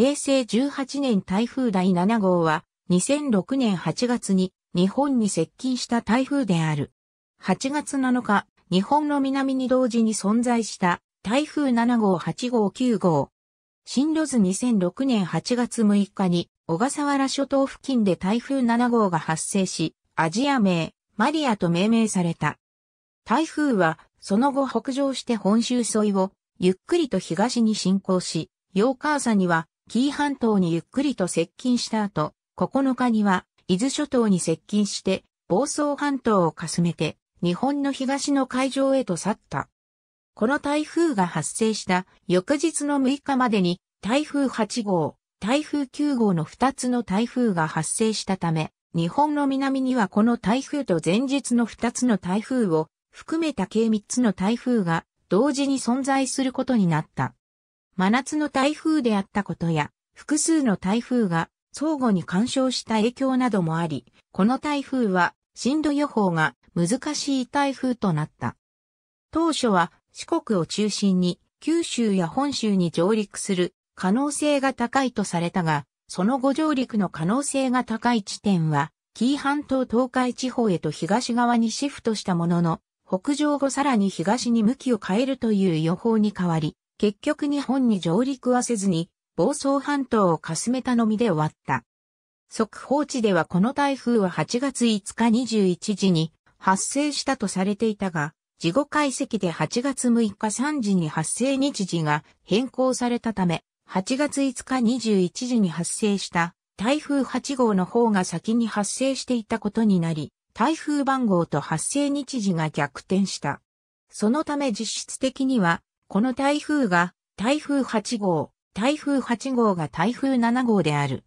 平成18年台風第7号は、2006年8月に日本に接近した台風である。8月7日、日本の南に同時に存在した台風7号8号9号。進路図2006年8月6日に小笠原諸島付近で台風7号が発生し、アジア名、マリアと命名された。台風はその後北上して本州沿いをゆっくりと東に進行し、8日朝には紀伊半島にゆっくりと接近した後、9日には伊豆諸島に接近して、房総半島をかすめて、日本の東の海上へと去った。この台風が発生した翌日の6日までに、台風8号、台風9号の2つの台風が発生したため、日本の南にはこの台風と前日の2つの台風を含めた計3つの台風が同時に存在することになった。真夏の台風であったことや、複数の台風が相互に干渉した影響などもあり、この台風は震度予報が難しい台風となった。当初は四国を中心に九州や本州に上陸する可能性が高いとされたが、その後上陸の可能性が高い地点は、紀伊半島東海地方へと東側にシフトしたものの、北上後さらに東に向きを変えるという予報に変わり、結局日本に上陸はせずに、房総半島をかすめたのみで終わった。速報値ではこの台風は8月5日21時に発生したとされていたが、事後解析で8月6日3時に発生日時が変更されたため、8月5日21時に発生した台風8号の方が先に発生していたことになり、台風番号と発生日時が逆転した。そのため実質的にはこの台風が台風8号、台風8号が台風7号である。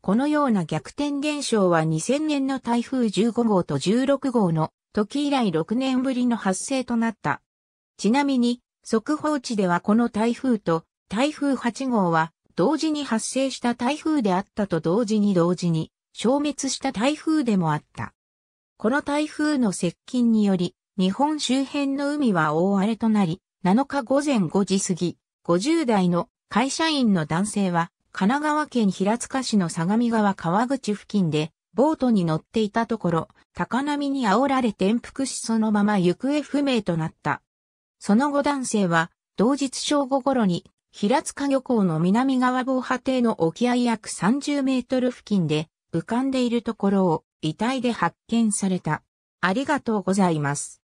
このような逆転現象は2000年の台風15号と16号の時以来6年ぶりの発生となった。ちなみに、速報値ではこの台風と台風8号は同時に発生した台風であったと同時に同時に消滅した台風でもあった。この台風の接近により、日本周辺の海は大荒れとなり、7日午前5時過ぎ、50代の会社員の男性は、神奈川県平塚市の相模川川口付近で、ボートに乗っていたところ、高波に煽られ転覆しそのまま行方不明となった。その後男性は、同日正午頃に、平塚漁港の南側防波堤の沖合約30メートル付近で、浮かんでいるところを遺体で発見された。ありがとうございます。